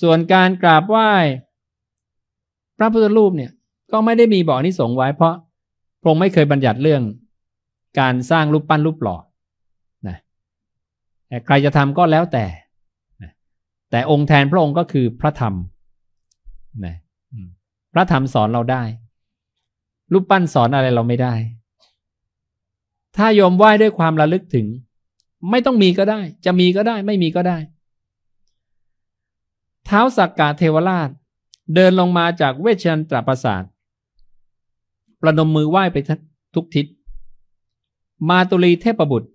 ส่วนการกราบไหว้ พระพุทธรูปเนี่ย ก็ไม่ได้มีบอกนิสงไว้ เพราะพระองค์ไม่เคยบัญญัติเรื่อง การสร้างรูปปั้นรูปหล่อ นะใครจะทำก็แล้วแต่ แต่องค์แทนพระองค์ก็คือพระธรรม นะพระธรรมสอนเราได้ รูปปั้นสอนอะไรเราไม่ได้ ถ้ายมไหว้ด้วยความระลึกถึง ไม่ต้องมีก็ได้ จะมีก็ได้ ไม่มีก็ได้เท้าสักกะเทวราช เดินลงมาจากเวชันตรปราสาทประนมมือไหว้ไปทุกทิศ มาตุลีเทพบุตร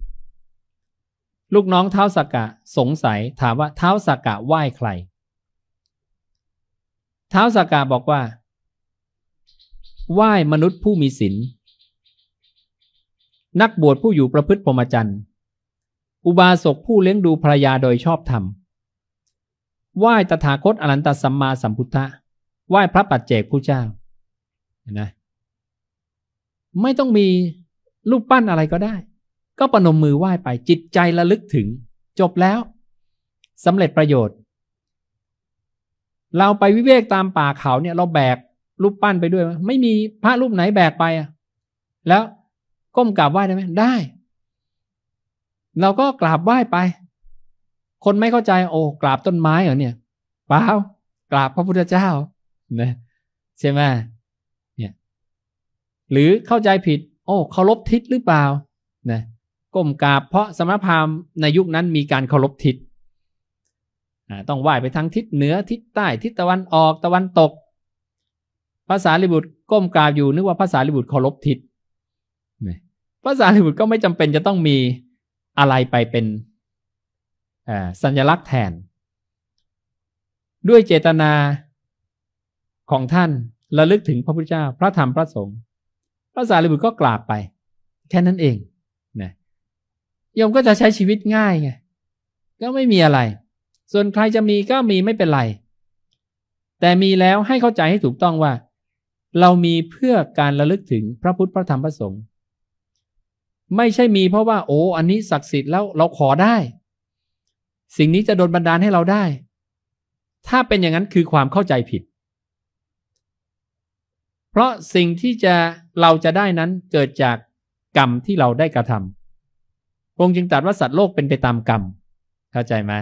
ลูกน้องเท้าสักกะสงสัยถามว่าเท้าสักกะไหว้ใครเท้าสักกะบอกว่า ไหว้มนุษย์ผู้มีศีลนักบวชผู้อยู่ประพฤติพรหมจรรย์อุบาสกผู้เลี้ยงดูภรรยาโดยชอบธรรมไหว้ตถาคตอรันตสัมมาสัมพุทธะไหว้พระปัจเจกผู้เจ้าเห็นไหมไม่ต้องมีรูปปั้นอะไรก็ได้ ก็ประนมมือไหว้ไปจิตใจระลึกถึงจบแล้วสำเร็จประโยชน์ เราไปวิเวกตามป่าเขาเนี่ย เราแบกรูปปั้นไปด้วยไหมไม่มีพระรูปไหนแบกไปอ่ะแล้วก้มกราบไหว้ได้ไหมได้ เราก็กราบไหว้ไปคนไม่เข้าใจโอ้กราบต้นไม้เหรอเนี่ยเปล่ากราบพระพุทธเจ้านะใช่ไหมเนี่ยหรือเข้าใจผิดโอ้เคารพทิศหรือเปล่านะก้มกราบเพราะสมณพราหมณ์ในยุคนั้นมีการเคารพทิศต้องไหว้ไปทางทิศเหนือทิศใต้ทิศตะวันออกตะวันตกภาษาลิบุตรก้มกราบอยู่นึกว่าภาษาลิบุตรเคารพทิศภาษาลิบุตรก็ไม่จำเป็นจะต้องมีอะไรไปเป็นสัญลักษณ์แทน ด้วยเจตนาของท่านระลึกถึงพระพุทธเจ้าพระธรรมพระสงฆ์พระสารีบุตรก็กราบไป แค่นั้นเองนะโยมก็จะใช้ชีวิตง่ายไงก็ไม่มีอะไร ส่วนใครจะมีก็มีไม่เป็นไร แต่มีแล้วให้เข้าใจให้ถูกต้องว่า เรามีเพื่อการระลึกถึงพระพุทธพระธรรมพระสงฆ์ไม่ใช่มีเพราะว่าโอ้อันนี้ศักดิ์สิทธิ์แล้วเราขอได้สิ่งนี้จะโดนบันดาลให้เราได้ ถ้าเป็นอย่างนั้นคือความเข้าใจผิด เพราะสิ่งที่จะเราจะได้นั้นเกิดจากกรรมที่เราได้กระทำพงค์จึงตรัสว่าสัตว์โลกเป็นไปตามกรรม เข้าใจไหม